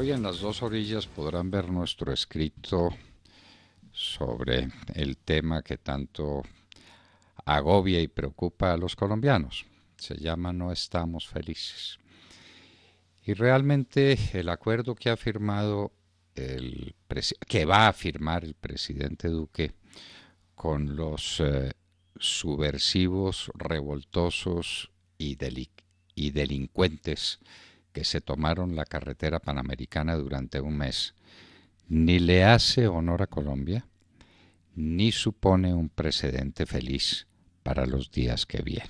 Hoy en las dos orillas podrán ver nuestro escrito sobre el tema que tanto agobia y preocupa a los colombianos. Se llama No estamos felices. Y realmente el acuerdo que ha firmado el que va a firmar el presidente Duque con los eh, subversivos, revoltosos y, y delincuentes que se tomaron la carretera panamericana durante un mes ni le hace honor a Colombia ni supone un precedente feliz para los días que vienen.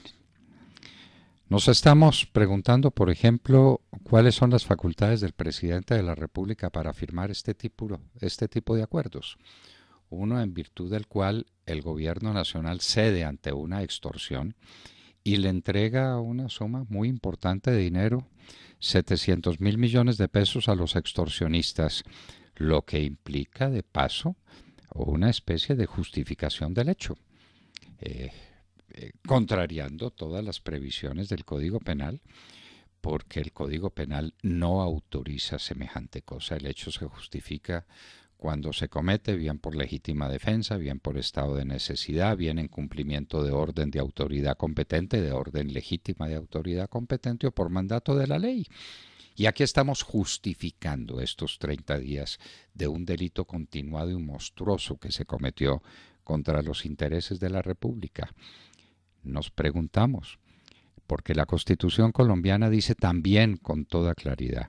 Nos estamos preguntando, por ejemplo, cuáles son las facultades del presidente de la República para firmar este tipo, este tipo de acuerdos. Uno en virtud del cual el gobierno nacional cede ante una extorsión y le entrega una suma muy importante de dinero, 700 mil millones de pesos a los extorsionistas, lo que implica de paso una especie de justificación del hecho, eh, eh, contrariando todas las previsiones del Código Penal, porque el Código Penal no autoriza semejante cosa, el hecho se justifica cuando se comete, bien por legítima defensa, bien por estado de necesidad, bien en cumplimiento de orden de autoridad competente, de orden legítima de autoridad competente o por mandato de la ley. Y aquí estamos justificando estos 30 días de un delito continuado y monstruoso que se cometió contra los intereses de la República. Nos preguntamos, porque la Constitución colombiana dice también con toda claridad,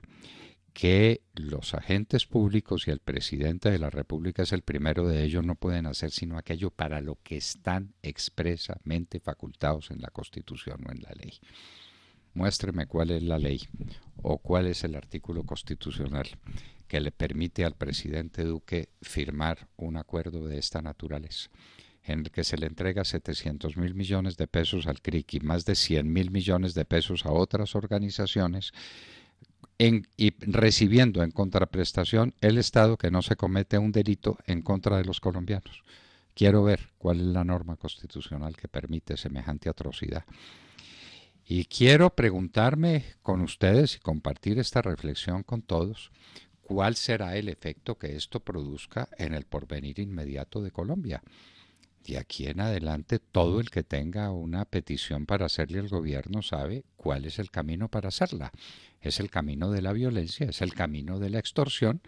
que los agentes públicos y el presidente de la República es el primero de ellos, no pueden hacer sino aquello para lo que están expresamente facultados en la Constitución o en la ley. Muéstreme cuál es la ley o cuál es el artículo constitucional que le permite al presidente Duque firmar un acuerdo de esta naturaleza en el que se le entrega 700 mil millones de pesos al CRIC y más de 100 mil millones de pesos a otras organizaciones y recibiendo en contraprestación el Estado que no se comete un delito en contra de los colombianos. Quiero ver cuál es la norma constitucional que permite semejante atrocidad. Y quiero preguntarme con ustedes y compartir esta reflexión con todos, cuál será el efecto que esto produzca en el porvenir inmediato de Colombia de aquí en adelante todo el que tenga una petición para hacerle al gobierno sabe cuál es el camino para hacerla. Es el camino de la violencia, es el camino de la extorsión.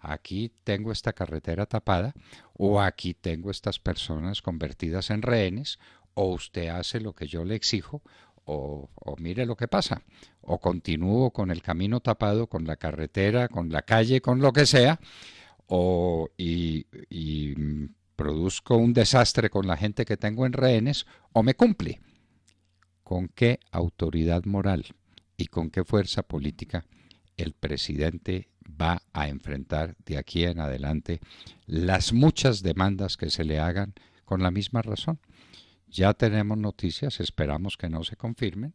Aquí tengo esta carretera tapada o aquí tengo estas personas convertidas en rehenes o usted hace lo que yo le exijo o, o mire lo que pasa o continúo con el camino tapado, con la carretera, con la calle, con lo que sea o, y, y mm, produzco un desastre con la gente que tengo en rehenes o me cumple. ¿Con qué autoridad moral y con qué fuerza política el presidente va a enfrentar de aquí en adelante las muchas demandas que se le hagan con la misma razón? Ya tenemos noticias, esperamos que no se confirmen,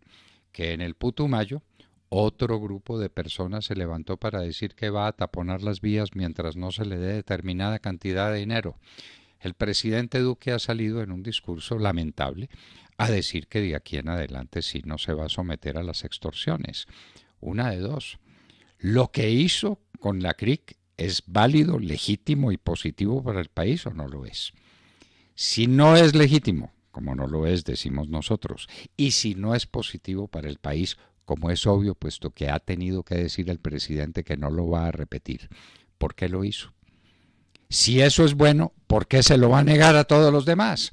que en el Putumayo otro grupo de personas se levantó para decir que va a taponar las vías mientras no se le dé determinada cantidad de dinero. El presidente Duque ha salido en un discurso lamentable a decir que de aquí en adelante sí no se va a someter a las extorsiones. Una de dos. Lo que hizo con la CRIC es válido, legítimo y positivo para el país o no lo es. Si no es legítimo, como no lo es, decimos nosotros, y si no es positivo para el país, como es obvio, puesto que ha tenido que decir el presidente que no lo va a repetir, ¿por qué lo hizo? Si eso es bueno, ¿por qué se lo va a negar a todos los demás?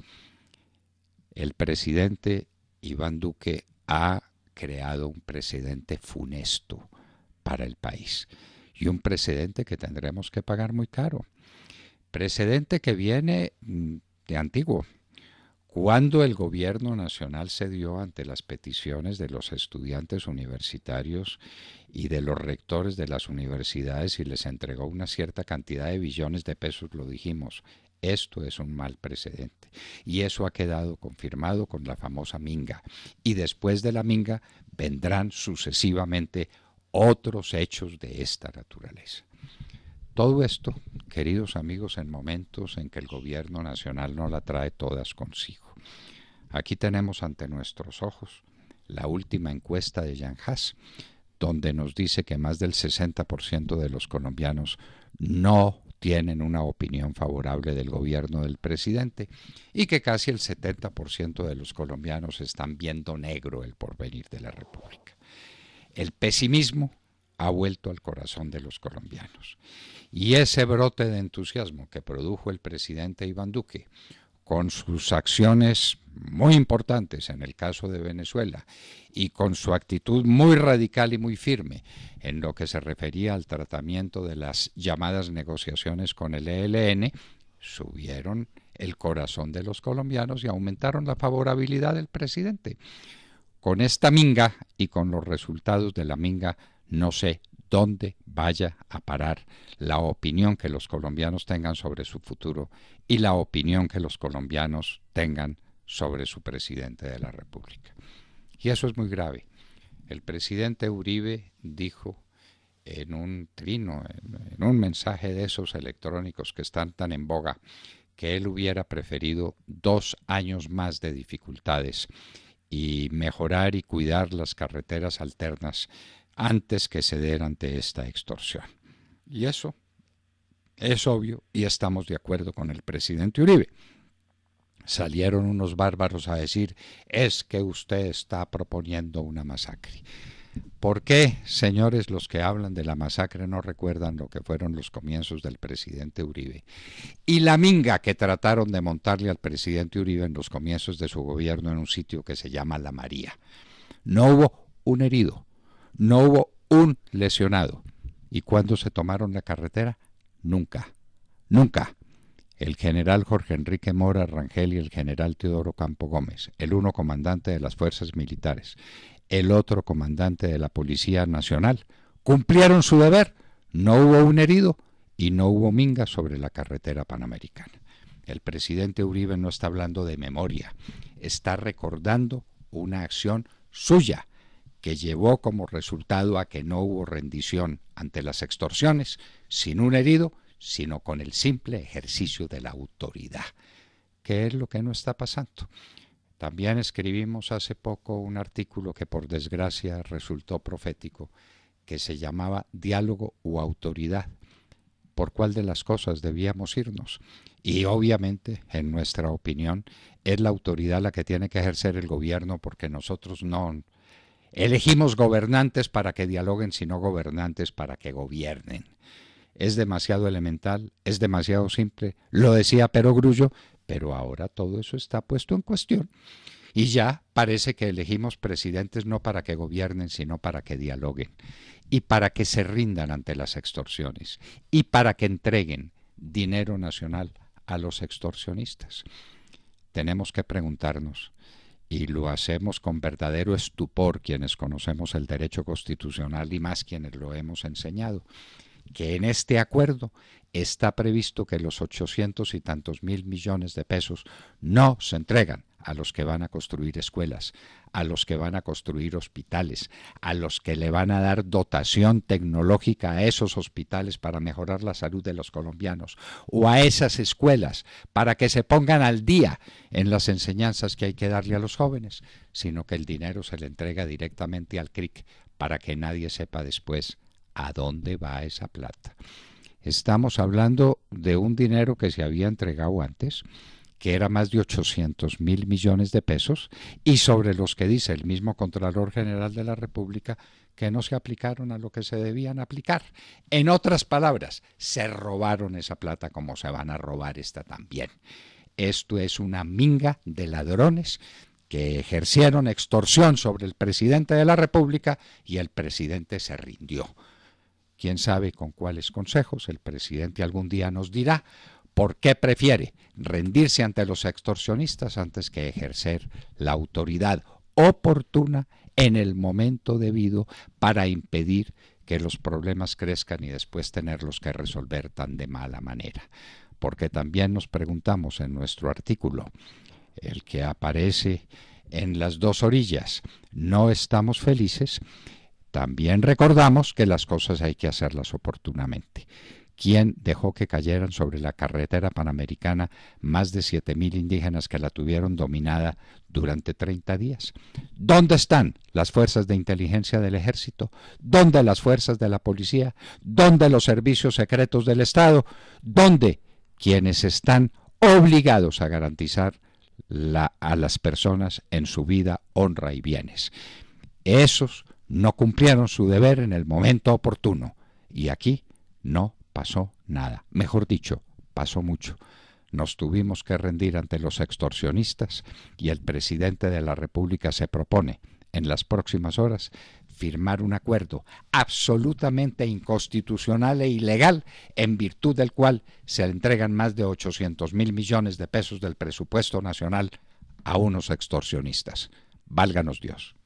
El presidente Iván Duque ha creado un precedente funesto para el país y un precedente que tendremos que pagar muy caro. Precedente que viene mm, de antiguo, cuando el gobierno nacional cedió ante las peticiones de los estudiantes universitarios y de los rectores de las universidades y les entregó una cierta cantidad de billones de pesos, lo dijimos, esto es un mal precedente. Y eso ha quedado confirmado con la famosa Minga. Y después de la Minga vendrán sucesivamente otros hechos de esta naturaleza. Todo esto, queridos amigos, en momentos en que el gobierno nacional no la trae todas consigo. Aquí tenemos ante nuestros ojos la última encuesta de Jan Haas, donde nos dice que más del 60% de los colombianos no tienen una opinión favorable del gobierno del presidente y que casi el 70% de los colombianos están viendo negro el porvenir de la República. El pesimismo ha vuelto al corazón de los colombianos. Y ese brote de entusiasmo que produjo el presidente Iván Duque con sus acciones muy importantes en el caso de Venezuela y con su actitud muy radical y muy firme en lo que se refería al tratamiento de las llamadas negociaciones con el ELN, subieron el corazón de los colombianos y aumentaron la favorabilidad del presidente. Con esta minga y con los resultados de la minga no sé dónde vaya a parar la opinión que los colombianos tengan sobre su futuro y la opinión que los colombianos tengan sobre su presidente de la República. Y eso es muy grave. El presidente Uribe dijo en un trino, en un mensaje de esos electrónicos que están tan en boga, que él hubiera preferido dos años más de dificultades y mejorar y cuidar las carreteras alternas antes que ceder ante esta extorsión. Y eso es obvio y estamos de acuerdo con el presidente Uribe. Salieron unos bárbaros a decir, es que usted está proponiendo una masacre. ¿Por qué, señores, los que hablan de la masacre no recuerdan lo que fueron los comienzos del presidente Uribe? Y la minga que trataron de montarle al presidente Uribe en los comienzos de su gobierno en un sitio que se llama La María. No hubo un herido, no hubo un lesionado. ¿Y cuándo se tomaron la carretera? Nunca, nunca. El general Jorge Enrique Mora Rangel y el general Teodoro Campo Gómez, el uno comandante de las fuerzas militares, el otro comandante de la Policía Nacional, cumplieron su deber, no hubo un herido y no hubo minga sobre la carretera panamericana. El presidente Uribe no está hablando de memoria, está recordando una acción suya que llevó como resultado a que no hubo rendición ante las extorsiones, sin un herido, sino con el simple ejercicio de la autoridad. ¿Qué es lo que no está pasando? También escribimos hace poco un artículo que por desgracia resultó profético, que se llamaba Diálogo o Autoridad. ¿Por cuál de las cosas debíamos irnos? Y obviamente, en nuestra opinión, es la autoridad la que tiene que ejercer el gobierno porque nosotros no Elegimos gobernantes para que dialoguen, sino gobernantes para que gobiernen. Es demasiado elemental, es demasiado simple, lo decía Pero Grullo, pero ahora todo eso está puesto en cuestión. Y ya parece que elegimos presidentes no para que gobiernen, sino para que dialoguen, y para que se rindan ante las extorsiones, y para que entreguen dinero nacional a los extorsionistas. Tenemos que preguntarnos, y lo hacemos con verdadero estupor quienes conocemos el derecho constitucional y más quienes lo hemos enseñado, que en este acuerdo está previsto que los ochocientos y tantos mil millones de pesos no se entregan a los que van a construir escuelas, a los que van a construir hospitales, a los que le van a dar dotación tecnológica a esos hospitales para mejorar la salud de los colombianos, o a esas escuelas para que se pongan al día en las enseñanzas que hay que darle a los jóvenes, sino que el dinero se le entrega directamente al CRIC para que nadie sepa después a dónde va esa plata. Estamos hablando de un dinero que se había entregado antes, que era más de 800 mil millones de pesos, y sobre los que dice el mismo Contralor General de la República que no se aplicaron a lo que se debían aplicar. En otras palabras, se robaron esa plata como se van a robar esta también. Esto es una minga de ladrones que ejercieron extorsión sobre el presidente de la República y el presidente se rindió. Quién sabe con cuáles consejos el presidente algún día nos dirá ¿Por qué prefiere rendirse ante los extorsionistas antes que ejercer la autoridad oportuna en el momento debido para impedir que los problemas crezcan y después tenerlos que resolver tan de mala manera? Porque también nos preguntamos en nuestro artículo, el que aparece en las dos orillas, no estamos felices, también recordamos que las cosas hay que hacerlas oportunamente quien dejó que cayeran sobre la carretera panamericana más de 7.000 indígenas que la tuvieron dominada durante 30 días. ¿Dónde están las fuerzas de inteligencia del ejército? ¿Dónde las fuerzas de la policía? ¿Dónde los servicios secretos del Estado? ¿Dónde quienes están obligados a garantizar a las personas en su vida, honra y bienes? Esos no cumplieron su deber en el momento oportuno y aquí no pasó nada. Mejor dicho, pasó mucho. Nos tuvimos que rendir ante los extorsionistas y el presidente de la República se propone, en las próximas horas, firmar un acuerdo absolutamente inconstitucional e ilegal, en virtud del cual se entregan más de 800 mil millones de pesos del presupuesto nacional a unos extorsionistas. Válganos Dios.